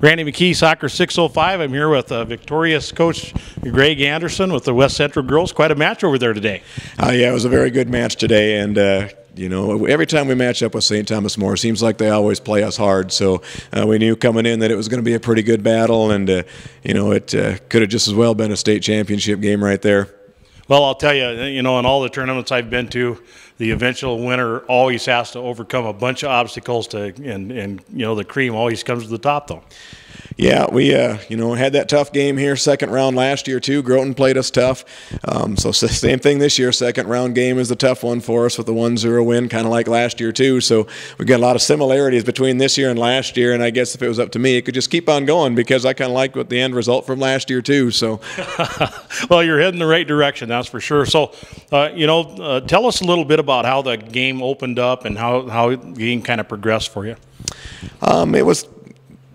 Randy McKee, Soccer 605. I'm here with uh, victorious coach Greg Anderson with the West Central girls. Quite a match over there today. Uh, yeah, it was a very good match today, and uh, you know, every time we match up with St. Thomas More, it seems like they always play us hard. So uh, we knew coming in that it was going to be a pretty good battle, and uh, you know, it uh, could have just as well been a state championship game right there. Well, I'll tell you, you know, in all the tournaments I've been to, the eventual winner always has to overcome a bunch of obstacles to, and, and you know, the cream always comes to the top, though. Yeah, we uh, you know had that tough game here, second round last year too. Groton played us tough, um, so same thing this year. Second round game is the tough one for us with the 1-0 win, kind of like last year too. So we got a lot of similarities between this year and last year. And I guess if it was up to me, it could just keep on going because I kind of like what the end result from last year too. So, well, you're heading the right direction, that's for sure. So, uh, you know, uh, tell us a little bit about how the game opened up and how how the game kind of progressed for you. Um, it was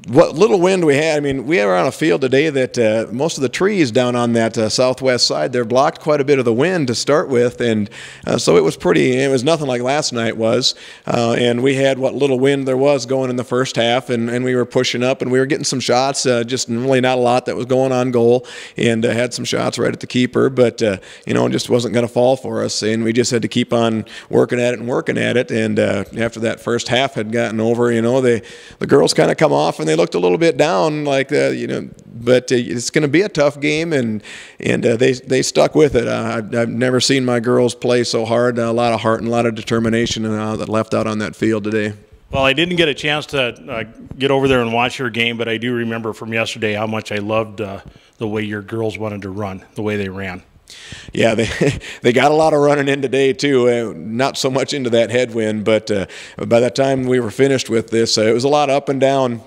what little wind we had, I mean, we were on a field today that uh, most of the trees down on that uh, southwest side, they're blocked quite a bit of the wind to start with. And uh, so it was pretty, it was nothing like last night was. Uh, and we had what little wind there was going in the first half, and, and we were pushing up and we were getting some shots, uh, just really not a lot that was going on goal, and uh, had some shots right at the keeper, but, you know, just wasn't going to fall for us. And we just had to keep on working at it and working at it. And after that first half had gotten over, you know, they, the girls kind of come off and they looked a little bit down, like uh, you know. But uh, it's going to be a tough game, and and uh, they they stuck with it. I've, I've never seen my girls play so hard. a lot of heart and a lot of determination uh, that left out on that field today. Well, I didn't get a chance to uh, get over there and watch your game, but I do remember from yesterday how much I loved uh, the way your girls wanted to run, the way they ran. Yeah, they they got a lot of running in today too. Uh, not so much into that headwind, but uh, by the time we were finished with this, uh, it was a lot up and down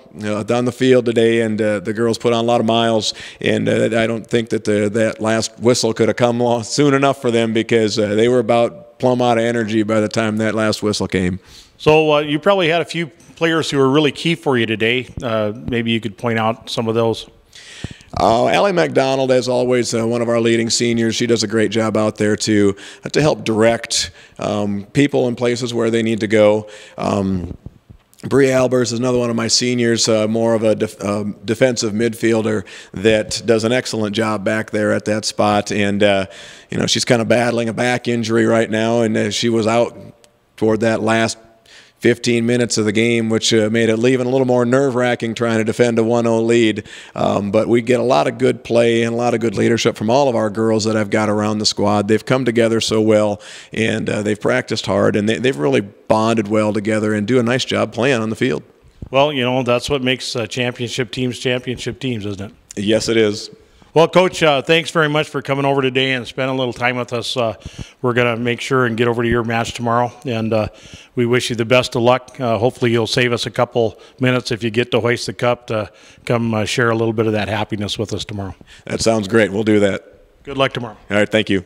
down the field today, and uh, the girls put on a lot of miles. And uh, I don't think that the, that last whistle could have come soon enough for them because uh, they were about plumb out of energy by the time that last whistle came. So you probably had a few players who were really key for you today. maybe you could point out some of those. Uh, Allie McDonald, as always, uh, one of our leading seniors, she does a great job out there to uh, to help direct um, people in places where they need to go. Um, Bree Albers is another one of my seniors, uh, more of a def um, defensive midfielder that does an excellent job back there at that spot. And, uh, you know, she's kind of battling a back injury right now, and uh, she was out toward that last 15 minutes of the game, which uh, made it even a little more nerve wracking trying to defend a 1 0 lead. Um, but we get a lot of good play and a lot of good leadership from all of our girls that I've got around the squad. They've come together so well and uh, they've practiced hard and they, they've really bonded well together and do a nice job playing on the field. Well, you know, that's what makes uh, championship teams championship teams, isn't it? Yes, it is. Well, Coach, uh, thanks very much for coming over today and spending a little time with us. Uh, we're going to make sure and get over to your match tomorrow, and uh, we wish you the best of luck. Uh, hopefully, you'll save us a couple minutes if you get to hoist the cup to come uh, share a little bit of that happiness with us tomorrow. That sounds great. We'll do that. Good luck tomorrow. All right, thank you.